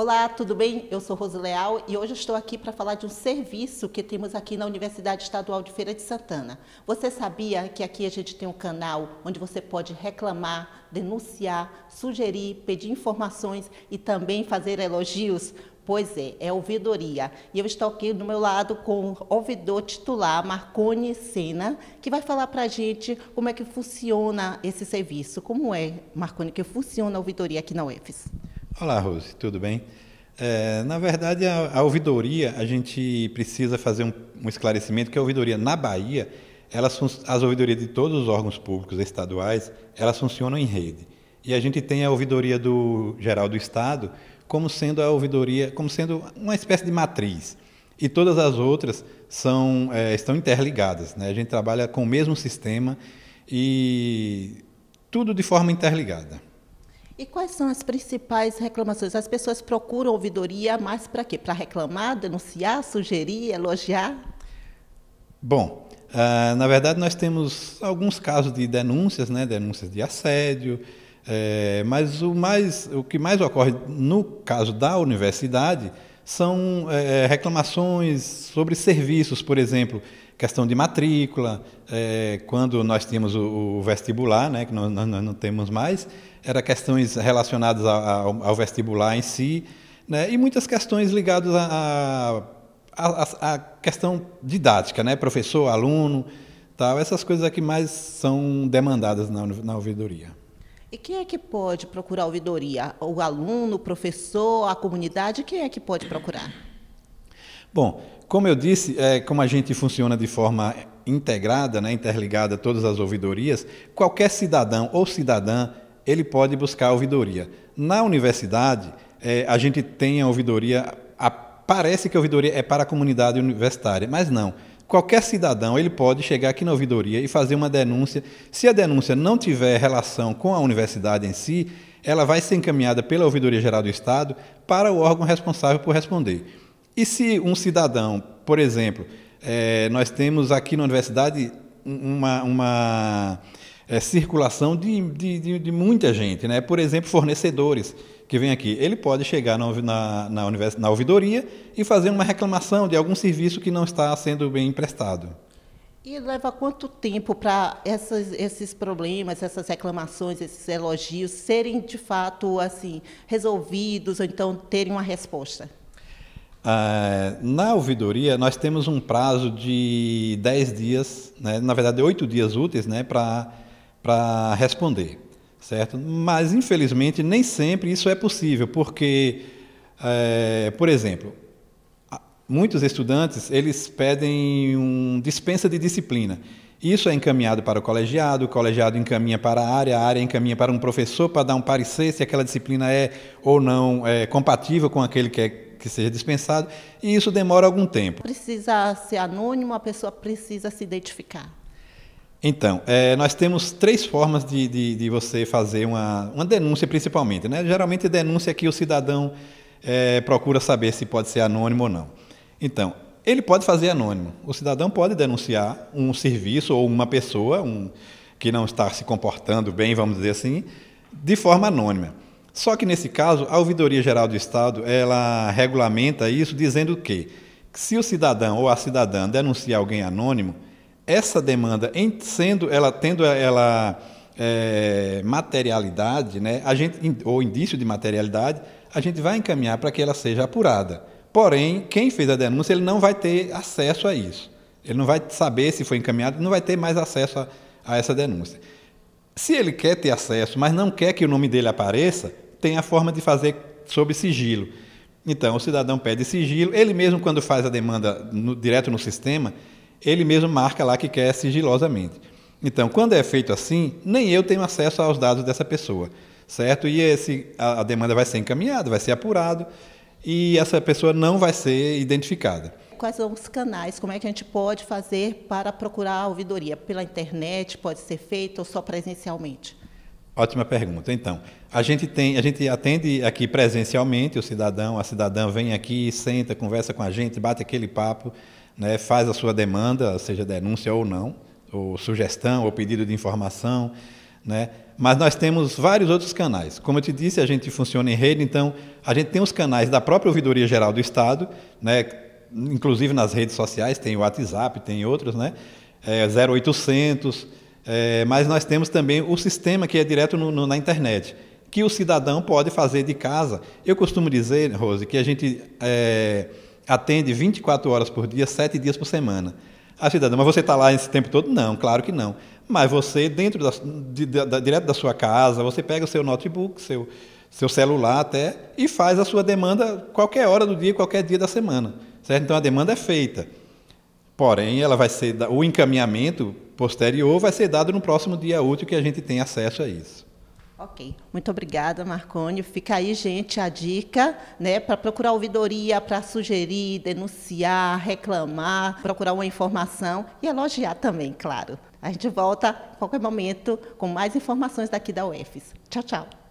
Olá, tudo bem? Eu sou Rose Leal e hoje estou aqui para falar de um serviço que temos aqui na Universidade Estadual de Feira de Santana. Você sabia que aqui a gente tem um canal onde você pode reclamar, denunciar, sugerir, pedir informações e também fazer elogios? Pois é, é ouvidoria. E eu estou aqui do meu lado com o ouvidor titular, Marcone Sena, que vai falar para a gente como é que funciona esse serviço. Como é, Marcone, que funciona a ouvidoria aqui na UFES? Olá, Rose, tudo bem? É, na verdade, a, a ouvidoria, a gente precisa fazer um, um esclarecimento que a ouvidoria na Bahia, elas, as ouvidorias de todos os órgãos públicos estaduais, elas funcionam em rede. E a gente tem a ouvidoria do geral do Estado como sendo a ouvidoria, como sendo uma espécie de matriz. E todas as outras são, é, estão interligadas. Né? A gente trabalha com o mesmo sistema e tudo de forma interligada. E quais são as principais reclamações? As pessoas procuram ouvidoria mais para quê? Para reclamar, denunciar, sugerir, elogiar? Bom, Uh, na verdade, nós temos alguns casos de denúncias, né? denúncias de assédio, é, mas o, mais, o que mais ocorre no caso da universidade são é, é, reclamações sobre serviços, por exemplo, questão de matrícula. É, quando nós tínhamos o, o vestibular, né, que nós, nós, não temos mais, era questões relacionadas a, a, ao vestibular em si, né, e muitas questões ligadas à questão didática, né, professor, aluno, tal. Essas coisas aqui é mais são demandadas na, na ouvidoria. E quem é que pode procurar ouvidoria? O aluno, o professor, a comunidade? Quem é que pode procurar? Bom, como eu disse, é, como a gente funciona de forma integrada, né, interligada a todas as ouvidorias, qualquer cidadão ou cidadã ele pode buscar ouvidoria. Na universidade, é, a gente tem a ouvidoria. A, parece que a ouvidoria é para a comunidade universitária, mas não qualquer cidadão ele pode chegar aqui na ouvidoria e fazer uma denúncia. Se a denúncia não tiver relação com a universidade em si, ela vai ser encaminhada pela Ouvidoria Geral do Estado para o órgão responsável por responder. E se um cidadão, por exemplo, é, nós temos aqui na universidade uma, uma é, circulação de, de, de, de muita gente, né? por exemplo, fornecedores que vem aqui, ele pode chegar na, na, na, univers, na ouvidoria e fazer uma reclamação de algum serviço que não está sendo bem prestado. E leva quanto tempo para esses problemas, essas reclamações, esses elogios serem de fato assim resolvidos ou então terem uma resposta? Ah, na ouvidoria, nós temos um prazo de 10 dias, né, na verdade, 8 dias úteis né, para responder certo? Mas, infelizmente, nem sempre isso é possível, porque, é, por exemplo, muitos estudantes eles pedem um dispensa de disciplina. Isso é encaminhado para o colegiado, o colegiado encaminha para a área, a área encaminha para um professor para dar um parecer se aquela disciplina é ou não é, compatível com aquele que, é, que seja dispensado, e isso demora algum tempo. Precisa ser anônimo, a pessoa precisa se identificar. Então, é, nós temos três formas de, de, de, você fazer uma, uma denúncia, principalmente. Né? Geralmente, denúncia é que o cidadão é, procura saber se pode ser anônimo ou não. Então, ele pode fazer anônimo. O cidadão pode denunciar um serviço ou uma pessoa um, que não está se comportando bem, vamos dizer assim, de forma anônima. Só que, nesse caso, a Ouvidoria Geral do Estado ela regulamenta isso dizendo que, se o cidadão ou a cidadã denunciar alguém anônimo, essa demanda, em, sendo ela tendo ela é, materialidade, né, a gente, ou indício de materialidade, a gente vai encaminhar para que ela seja apurada. Porém, quem fez a denúncia, ele não vai ter acesso a isso. Ele não vai saber se foi encaminhado, não vai ter mais acesso a, a essa denúncia. Se ele quer ter acesso, mas não quer que o nome dele apareça, tem a forma de fazer sob sigilo. Então, o cidadão pede sigilo, ele mesmo, quando faz a demanda no, direto no sistema, ele mesmo marca lá que quer sigilosamente. Então, quando é feito assim, nem eu tenho acesso aos dados dessa pessoa, certo? E esse, a, a demanda vai ser encaminhada, vai ser apurado e essa pessoa não vai ser identificada. Quais são os canais? Como é que a gente pode fazer para procurar a ouvidoria? Pela internet pode ser feito ou só presencialmente? Ótima pergunta. Então, a gente tem, a gente atende aqui presencialmente o cidadão, a cidadã vem aqui, senta, conversa com a gente, bate aquele papo né, faz a sua demanda, seja denúncia ou não, ou sugestão, ou pedido de informação, né? Mas nós temos vários outros canais. Como eu te disse, a gente funciona em rede, então a gente tem os canais da própria Ouvidoria Geral do Estado, né? inclusive nas redes sociais, tem o WhatsApp, tem outros, né? É, 0800, é, mas nós temos também o sistema que é direto no, no, na internet, que o cidadão pode fazer de casa. Eu costumo dizer, Rose, que a gente... É, atende 24 horas por dia, 7 dias por semana. A cidadã, mas você está lá esse tempo todo? Não, claro que não. Mas você, dentro da, de, da, direto da sua casa, você pega o seu notebook, seu, seu celular até, e faz a sua demanda qualquer hora do dia, qualquer dia da semana. Certo? Então a demanda é feita. Porém, ela vai ser o encaminhamento posterior vai ser dado no próximo dia útil que a gente tem acesso a isso. Ok. Muito obrigada, Marconi. Fica aí, gente, a dica, né, para procurar ouvidoria, para sugerir, denunciar, reclamar, procurar uma informação e elogiar também, claro. A gente volta a qualquer momento com mais informações daqui da UFS. Tchau, tchau.